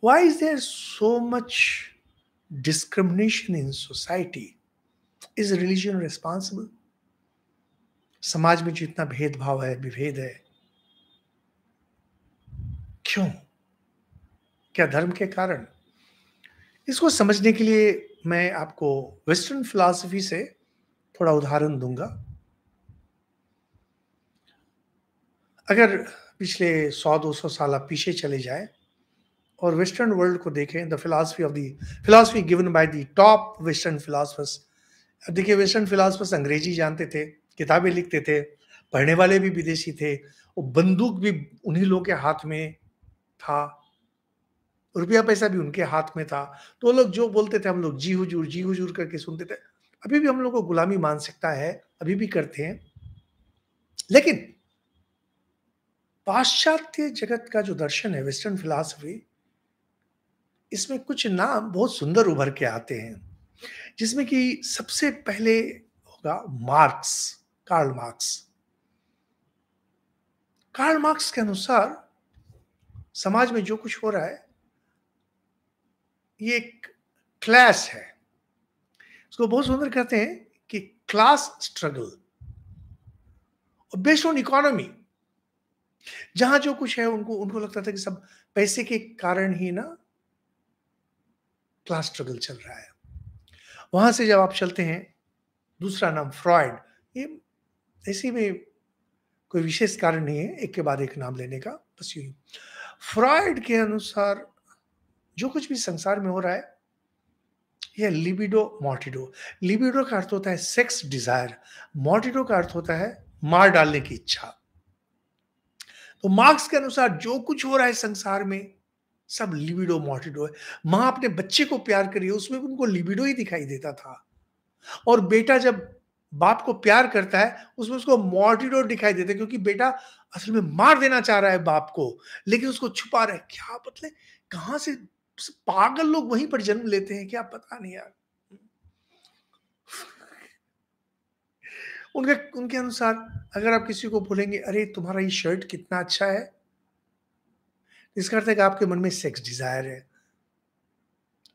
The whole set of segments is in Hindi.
why is there so much discrimination in society is religion responsible समाज में जितना भेदभाव है विभेद है क्यों क्या धर्म के कारण इसको समझने के लिए मैं आपको वेस्टर्न फिलॉसफी से थोड़ा उदाहरण दूंगा अगर पिछले 100-200 साल आप पीछे चले जाएं और वेस्टर्न वर्ल्ड को देखें the philosophy of the philosophy given by the top western philosophers अब देखिए वेस्टर्न फिलासफर्स अंग्रेजी जानते थे किताबें लिखते थे पढ़ने वाले भी विदेशी थे और बंदूक भी उन्हीं लोगों के हाथ में था रुपया पैसा भी उनके हाथ में था तो वो लोग जो बोलते थे हम लोग जी हुजूर जी हुजूर करके सुनते थे अभी भी हम लोग को गुलामी मानसिकता है अभी भी करते हैं लेकिन पाश्चात्य जगत का जो दर्शन है वेस्टर्न फिलासफी इसमें कुछ नाम बहुत सुंदर उभर के आते हैं जिसमें कि सबसे पहले होगा Marx Karl Marx Karl Marx के अनुसार समाज में जो कुछ हो रहा है ये एक क्लास है इसको बहुत सुंदर कहते हैं कि क्लास स्ट्रगल और बेस्ड ऑन इकोनॉमी जहां जो कुछ है उनको उनको लगता था कि सब पैसे के कारण ही ना क्लास स्ट्रगल चल रहा है वहां से जब आप चलते हैं दूसरा नाम फ्रॉयड ये ऐसी भी कोई विशेष कारण नहीं है एक के बाद एक नाम लेने का बस यही फ्रॉयड के अनुसार जो कुछ भी संसार में हो रहा है यह लिबिडो मॉर्टिडो लिबिडो का अर्थ होता है सेक्स डिजायर मॉर्टिडो का अर्थ होता है मार डालने की इच्छा तो मार्क्स के अनुसार जो कुछ हो रहा है संसार में सब लिबिडो मॉटिडो है माँ अपने बच्चे को प्यार करी है उसमें उनको लिबिडो ही दिखाई देता था और बेटा जब बाप को प्यार करता है उसमें उसको मॉर्टिडो दिखाई देता है क्योंकि बेटा असल में मार देना चाह रहा है बाप को लेकिन उसको छुपा रहा है क्या पतले मतलब कहा से पागल लोग वहीं पर जन्म लेते हैं क्या पता नहीं यार उनके उनके अनुसार अगर आप किसी को बोलेंगे अरे तुम्हारा ये शर्ट कितना अच्छा है जिसका अर्थ है कि आपके मन में सेक्स डिज़ायर है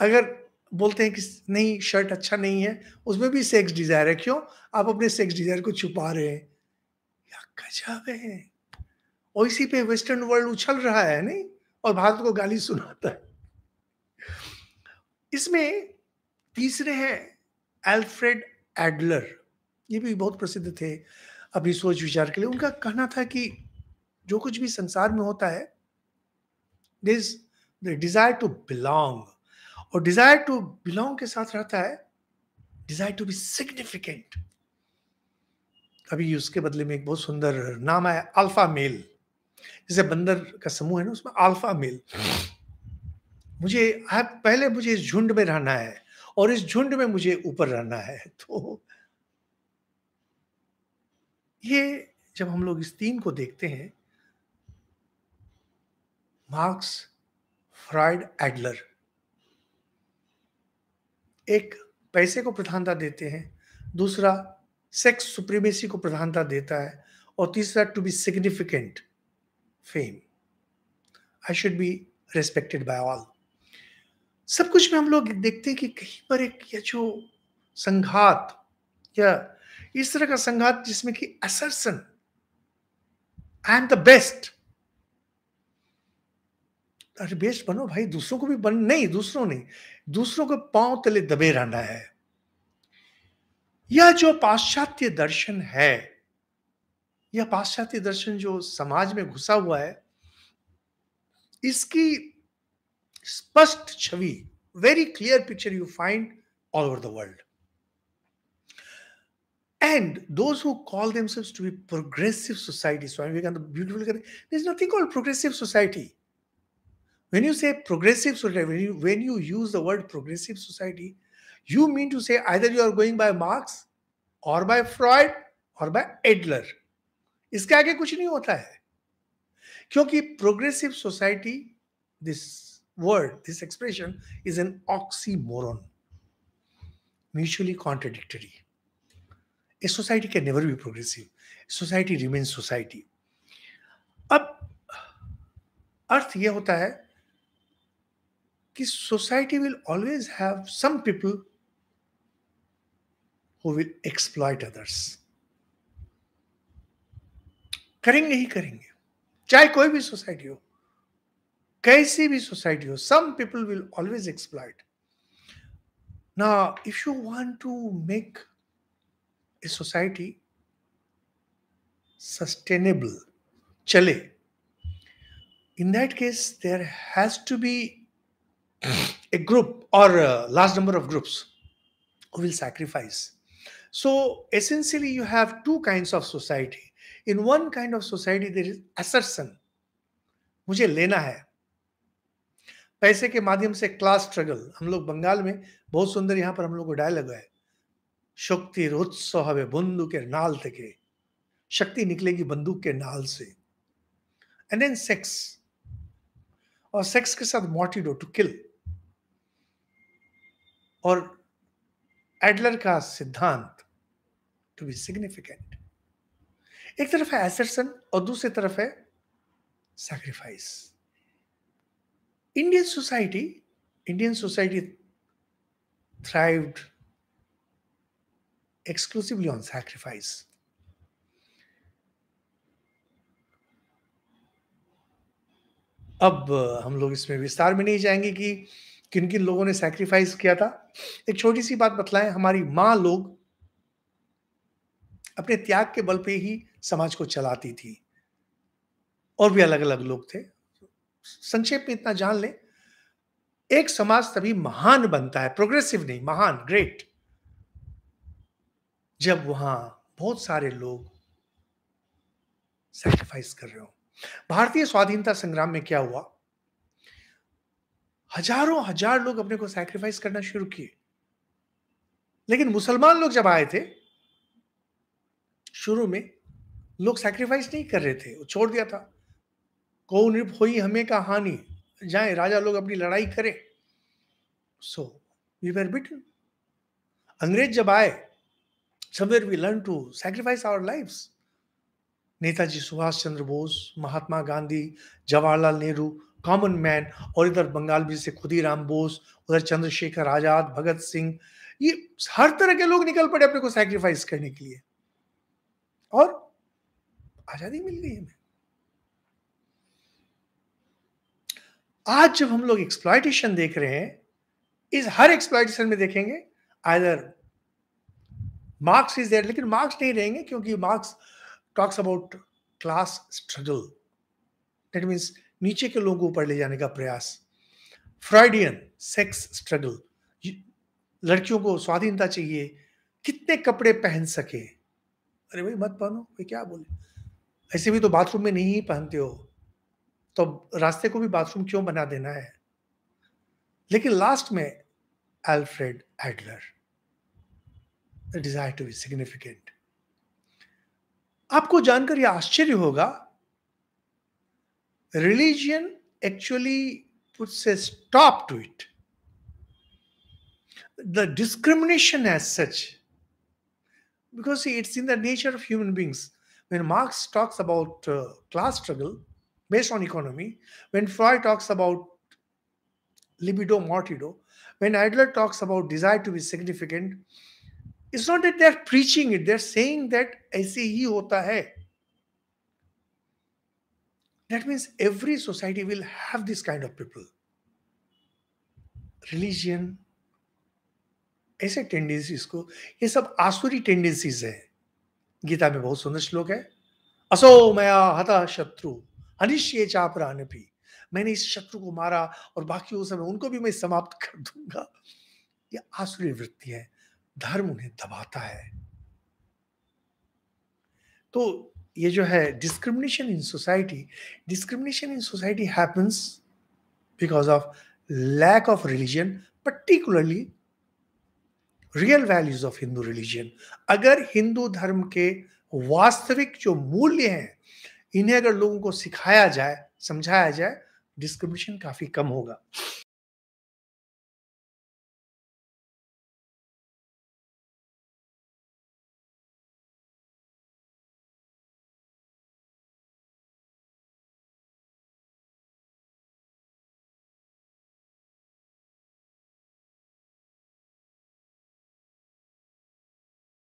अगर बोलते हैं कि नहीं शर्ट अच्छा नहीं है उसमें भी सेक्स डिज़ायर है क्यों आप अपने सेक्स डिज़ायर को छुपा रहे हैं या गजब है और इसी पे वेस्टर्न वर्ल्ड उछल रहा है नहीं और भारत को गाली सुनाता है इसमें तीसरे हैं एल्फ्रेड एडलर ये भी बहुत प्रसिद्ध थे अपनी सोच विचार के लिए उनका कहना था कि जो कुछ भी संसार में होता है दिस डिजायर टू बिलोंग और डिजायर टू बिलोंग के साथ रहता है डिजायर टू बी सिग्निफिकेंट अभी उसके बदले में एक बहुत सुंदर नाम है अल्फा मेल जैसे बंदर का समूह है ना उसमें अल्फा मेल मुझे पहले मुझे इस झुंड में रहना है और इस झुंड में मुझे ऊपर रहना है तो ये जब हम लोग इस तीन को देखते हैं मार्क्स फ्राइड एडलर एक पैसे को प्रधानता देते हैं दूसरा सेक्स सुप्रीमेसी को प्रधानता देता है और तीसरा to be significant fame I should be respected by all सब कुछ में हम लोग देखते हैं कि कहीं पर एक यह जो संघात या इस तरह का संघात जिसमें कि assertion I am the best अरे बेस्ट बनो भाई दूसरों को भी बन नहीं दूसरों नहीं दूसरों को पांव तले दबे रहना है यह जो पाश्चात्य दर्शन है यह पाश्चात्य दर्शन जो समाज में घुसा हुआ है इसकी स्पष्ट छवि very clear picture you find all over the world And those who call themselves to be progressive society, Swami Vivekananda beautifully, there is nothing called progressive society. when you say progressive society, when you, when you use the word progressive society, you mean to say either you are going by Marx or by Freud or by adler iske aage kuch nahi hota hai kyunki progressive society this word this expression is an oxymoron mutually contradictory a society can never be progressive society remains society अब अर्थ यह होता है कि society will always have some people who will exploit others करेंगे ही करेंगे चाहे कोई भी सोसाइटी हो कैसी भी सोसाइटी हो some people will always exploit ना if you want to make a society sustainable चले in that case there has to be a group or a large number of groups who will sacrifice. So essentially, you have two kinds of society. In one kind of society, there is assertion. मुझे लेना है पैसे के माध्यम से क्लास स्ट्रगल हम लोग बंगाल में बहुत सुंदर यहां पर हम लोग को डायलॉग है शक्ति उत्सव है बंदूक के नाल थे शक्ति निकलेगी बंदूक के नाल से एंड देन सेक्स और सेक्स के साथ मोटिडो टू किल और एडलर का सिद्धांत टू बी सिग्निफिकेंट एक तरफ है एसरसन और दूसरी तरफ है sacrifice Indian society Indian society thrive exclusively on sacrifice अब हम लोग इसमें विस्तार में नहीं जाएंगे कि किन किन लोगों ने सैक्रिफाइस किया था एक छोटी सी बात बतलाएं हमारी माँ लोग अपने त्याग के बल पे ही समाज को चलाती थी और भी अलग अलग लोग थे संक्षेप में इतना जान लें एक समाज तभी महान बनता है प्रोग्रेसिव नहीं महान ग्रेट जब वहां बहुत सारे लोग सैक्रिफाइस कर रहे हो भारतीय स्वाधीनता संग्राम में क्या हुआ हजारों हजार लोग अपने को सैक्रिफाइस करना शुरू किए लेकिन मुसलमान लोग जब आए थे शुरू में लोग सैक्रिफाइस नहीं कर रहे थे वो छोड़ दिया था कौ नृप हो हमें का हानि जाए राजा लोग अपनी लड़ाई करें सो वी वेर बिटन अंग्रेज जब आए somewhere we learn to sacrifice our life Netaji Subhash Chandra Bose Mahatma Gandhi Jawaharlal Nehru common man और इधर बंगाल भी से खुदीराम बोस उधर चंद्रशेखर आजाद भगत सिंह ये हर तरह के लोग निकल पड़े अपने को सैक्रिफाइस करने के लिए और आजादी मिल गई हमें आज जब हम लोग एक्सप्लाइटेशन देख रहे हैं इस हर एक्सप्लाइटेशन में देखेंगे आइदर मार्क्स इज देयर लेकिन मार्क्स नहीं रहेंगे क्योंकि Marx talks about class struggle that means नीचे के लोगों ऊपर ले जाने का प्रयास फ्राइडियन सेक्स स्ट्रगल लड़कियों को स्वाधीनता चाहिए कितने कपड़े पहन सके अरे भाई मत पहनो भाई क्या बोले ऐसे भी तो बाथरूम में नहीं पहनते हो तो रास्ते को भी बाथरूम क्यों बना देना है लेकिन लास्ट में Alfred Adler desire to be significant आपको जानकर यह आश्चर्य होगा religion actually puts a stop to it. The discrimination as such, because it's in the nature of human beings. When Marx talks about uh, class struggle based on economy, when Freud talks about libido mortido, when Adler talks about desire to be significant, it's not that they're preaching it, they're saying that aise hi hota hai. That means every society will have this kind of people. Religion, ऐसे टेंडेंसीज को ये सब आसुरी टेंडेंसीज हैं गीता में बहुत सुंदर श्लोक है असो मया हता शत्रु अनिश्चय ये चापरान भी मैंने इस शत्रु को मारा और बाकी उस समय उनको भी मैं समाप्त कर दूंगा ये आसुरी वृत्ति है धर्म उन्हें दबाता है तो ये जो है discrimination in society discrimination in society happens because of lack of religion particularly real values of Hindu religion अगर हिंदू धर्म के वास्तविक जो मूल्य हैं इन्हें अगर लोगों को सिखाया जाए समझाया जाए डिस्क्रिमिनेशन काफी कम होगा